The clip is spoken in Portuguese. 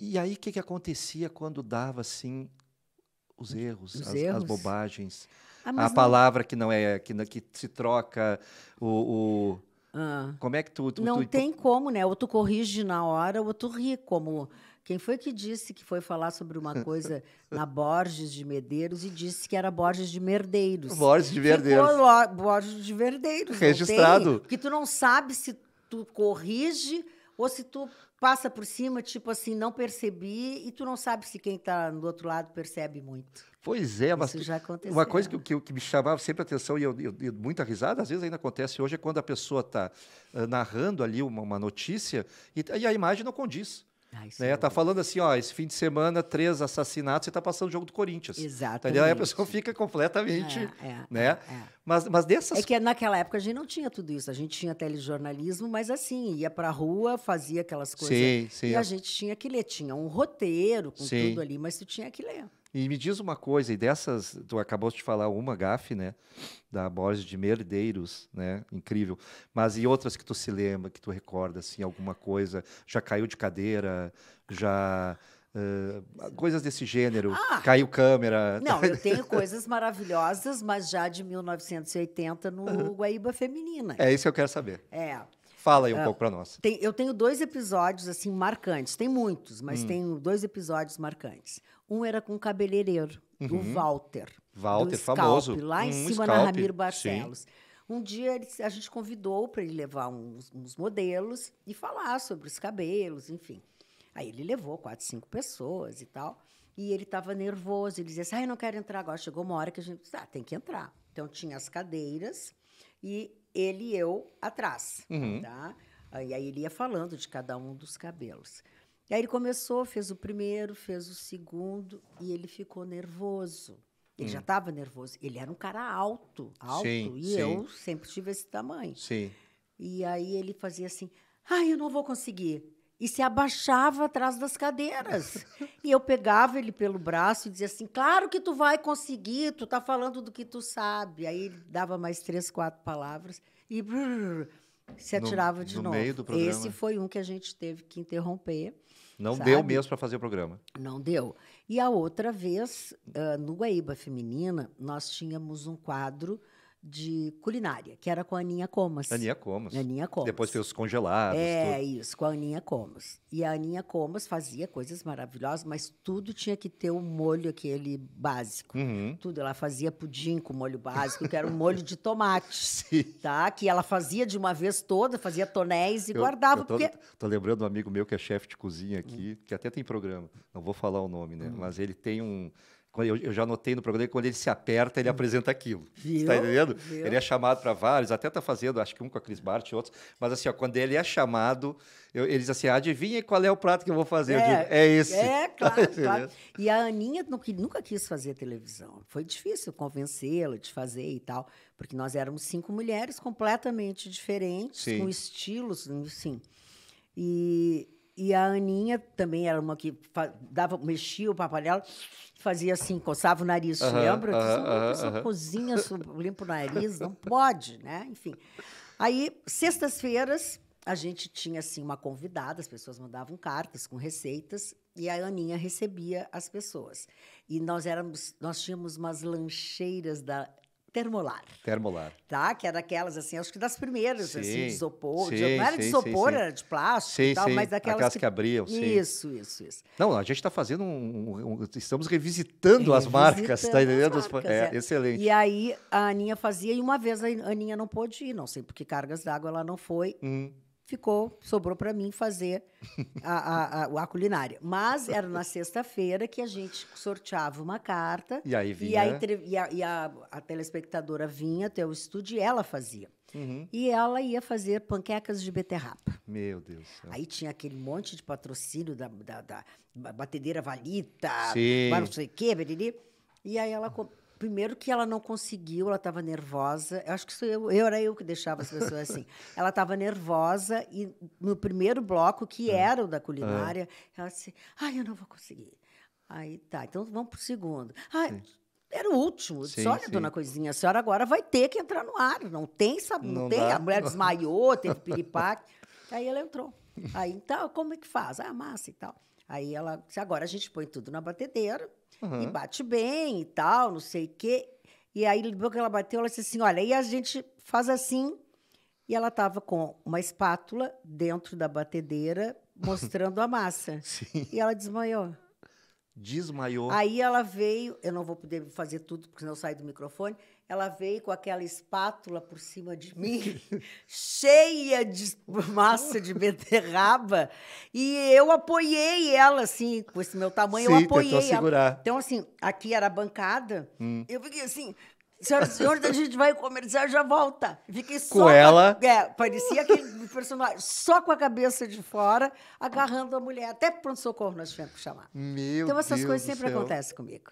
E aí o que, que acontecia quando dava assim os erros, os as, erros. as, bobagens, ah, a não... palavra que não é que, que se troca o, o... Ah. Como é que tu, tu não tu, tem como, né? Ou tu corrige na hora, ou tu ri como quem foi que disse que foi falar sobre uma coisa na Borges de Medeiros e disse que era Borges de Merdeiros? Borges de Merdeiros. Borges de Verdeiros. Registrado. que tu não sabe se tu corrige ou se tu passa por cima, tipo assim, não percebi, e tu não sabe se quem está do outro lado percebe muito. Pois é, mas Isso já aconteceu. uma coisa que, que, que me chamava sempre a atenção e, eu, eu, eu, muita risada, às vezes ainda acontece hoje, é quando a pessoa está uh, ah, narrando ali uma, uma notícia e, e, a imagem não condiz. Ai, ah, né? É tá falando assim, ó, esse fim de semana, três assassinatos, você tá passando o jogo do Corinthians. Exato. Então, aí a pessoa fica completamente, é, é, né? É, é, mas, mas dessas... É que naquela época a gente não tinha tudo isso. A gente tinha telejornalismo, mas assim, ia pra rua, fazia aquelas coisas. Sim, sim. E a gente tinha que ler. Tinha um roteiro com sim. tudo ali, mas tu tinha que ler. E me diz uma coisa, e dessas, tu acabou de falar uma gafe, né, da Borges de Merdeiros, né, incrível, mas e outras que tu se lembra, que tu recorda, assim, alguma coisa, já caiu de cadeira, já... Uh, coisas desse gênero, ah, caiu câmera... Não, eu tenho coisas maravilhosas, mas já de 1980 no Guaíba Feminina. É isso que eu quero saber. É, Fala aí um uh, pouco para nós. Tem, eu tenho dois episódios assim marcantes. Tem muitos, mas hum. tenho dois episódios marcantes. Um era com o cabeleireiro, uhum. o Walter. Walter, Scalp, famoso. Lá em um cima Scalp. na Ramiro Barcelos. Sim. Um dia a gente convidou para ele levar uns, uns, modelos e falar sobre os cabelos, enfim. Aí ele levou quatro, cinco pessoas e tal. E ele estava nervoso. Ele dizia assim: ah, eu não quero entrar agora. Chegou uma hora que a gente. Ah, tem que entrar. Então tinha as cadeiras e ele e eu atrás, uhum. tá? Ah, e aí ele ia falando de cada um dos cabelos. E aí ele começou, fez o primeiro, fez o segundo e ele ficou nervoso. Ele hum. já estava nervoso. Ele era um cara alto, alto, sim, e sim. eu sempre tive esse tamanho. Sim. E aí ele fazia assim: "Ai, ah, eu não vou conseguir" e se abaixava atrás das cadeiras. e eu pegava ele pelo braço e dizia assim: "Claro que tu vai conseguir, tu tá falando do que tu sabe". Aí ele dava mais três, quatro palavras e brrr, se atirava no, de no novo. Meio do programa. Esse foi um que a gente teve que interromper. Não sabe? deu mesmo para fazer o programa. Não deu. E a outra vez, uh, no Guaíba Feminina, nós tínhamos um quadro de culinária, que era com a Aninha Comas. Aninha Comas. Aninha Comas. Depois tem os congelados. É, tudo. isso, com a Aninha Comas. E a Aninha Comas fazia coisas maravilhosas, mas tudo tinha que ter o um molho aquele básico. Uhum. Tudo, ela fazia pudim com molho básico, que era um molho de tomate, tá? Que ela fazia de uma vez toda, fazia tonéis e eu, guardava. Eu tô, porque... tô lembrando um amigo meu que é chefe de cozinha aqui, uhum. que até tem programa, não vou falar o nome, né? Uhum. Mas ele tem um eu, já notei no programa que quando ele se aperta, ele hum. apresenta aquilo. Você tá entendendo? Viu? Ele é chamado para vários, até tá fazendo, acho que um com a Cris Bart e outros, mas assim, ó, quando ele é chamado, eu, eles assim, adivinha qual é o prato que eu vou fazer? É, eu digo, é esse. É, claro, tá claro. E a Aninha nunca quis fazer televisão. Foi difícil convencê-la de fazer e tal, porque nós éramos cinco mulheres completamente diferentes, Sim. com estilos, enfim. E e a Aninha também era uma que dava, mexia o paparela, fazia assim, coçava o nariz, lembra? Uhum, Diz, cozinha, limpa o nariz, não pode, né? Enfim. Aí, sextas-feiras, a gente tinha assim uma convidada, as pessoas mandavam cartas com receitas e a Aninha recebia as pessoas. E nós éramos, nós tínhamos umas lancheiras da Termolar. Termolar. Tá? Que era daquelas, assim, acho que das primeiras, assim, sim. assim, de isopor. Sim, de, não era de isopor, sim, era de plástico sim, e tal, mas daquelas. Aquelas que, que abriam, sim. Isso, isso, isso. Não, a gente está fazendo um, um, Estamos revisitando, revisitando tá as marcas, tá entendendo? é, é, Excelente. E aí a Aninha fazia, e uma vez a Aninha não pôde ir, não sei por que cargas d'água ela não foi. Hum ficou sobrou para mim fazer a, a, a, a, culinária. Mas era na sexta-feira que a gente sorteava uma carta. E aí vinha. E, a, e a, e a, a telespectadora vinha até o estúdio e ela fazia. Uhum. E ela ia fazer panquecas de beterraba. Meu Deus. Aí tinha aquele monte de patrocínio da, da, da batedeira valita, não sei o quê, beriri. E aí ela Primeiro que ela não conseguiu, ela estava nervosa. Eu acho que eu, eu era eu que deixava as pessoas assim. Ela estava nervosa e no primeiro bloco, que é. era o da culinária, é. ela disse: "Ai, eu não vou conseguir". Aí tá, então vamos para o segundo. Ai, sim. era o último. Eu disse, Olha, sim. dona Coisinha, a senhora agora vai ter que entrar no ar. Não tem, sabe? Não, não tem. Dá. A mulher desmaiou, teve piripaque. Aí ela entrou. Aí, então, como é que faz? Ah, massa e tal. Aí ela disse, agora a gente põe tudo na batedeira, Uhum. E bate bem e tal, não sei o quê. E aí, depois que ela bateu, ela disse assim: olha, e a gente faz assim. E ela estava com uma espátula dentro da batedeira, mostrando a massa. Sim. E ela desmaiou. Desmaiou. Aí ela veio, eu não vou poder fazer tudo porque senão eu saio do microfone. Ela veio com aquela espátula por cima de mim, cheia de massa de beterraba, e eu apoiei ela assim, com esse meu tamanho, Sim, eu apoiei ela. Segurar. Então assim, aqui era a bancada. Hum. Eu fiquei assim, Senhoras e senhores, a gente vai comercial já volta. Fiquei só. Com ela. É, parecia aquele personagem, só com a cabeça de fora, agarrando a mulher. Até pronto-socorro nós tivemos que chamar. Meu então essas Deus coisas sempre acontecem comigo.